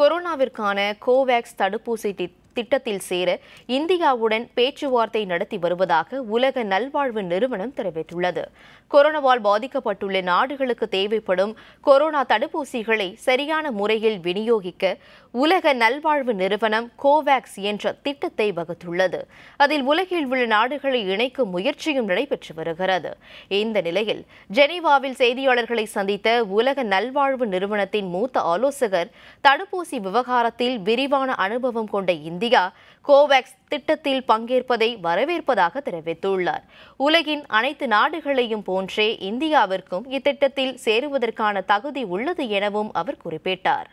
கொரோனாவிற்கான Covax தடுப்பூசி திட்டத்தில் சேர இந்தியாவுடன் பேச்சுவார்த்தை நடத்தி வருவதாக உலக நல்வாழ்வு நிறுவனம் தெரிவித்துள்ளது கொரோனாவால் பாதிக்கப்பட்டுள்ள நாடுகளுக்கு தேவைப்படும் கொரோனா தடுப்பூசிகளை சரியான முறையில் விநியோகிக்க உலக நல்வாழ்வு நிறுவனம் கோவாக்ஸ் என்ற திட்டத்தை வகுத்துள்ளது அதில் உலகில் உள்ள நாடுகளை இணைக்கும் முயற்சியும் நடைபெற்று வருகிறது இந்த நிலையில் ஜெனீவாவில் செய்தியாளர்களை சந்தித்த உலக நல்வாழ்வு நிறுவனத்தின் மூத்த ஆலோசகர் தடுப்பூசி விவகாரத்தில் விரிவான அனுபவம் கொண்ட இந்த இந்தியா கோவேக்ஸ் திட்டத்தில் பங்கேற்பதை வரவேற்பதாக தெரிவித்துள்ளார் உலகின் அனைத்து நாடுகளையும் போன்றே இந்தியாவிற்கும் இத்திட்டத்தில் சேருவதற்கான தகுதி உள்ளது எனவும் அவர் குறிப்பிட்டார்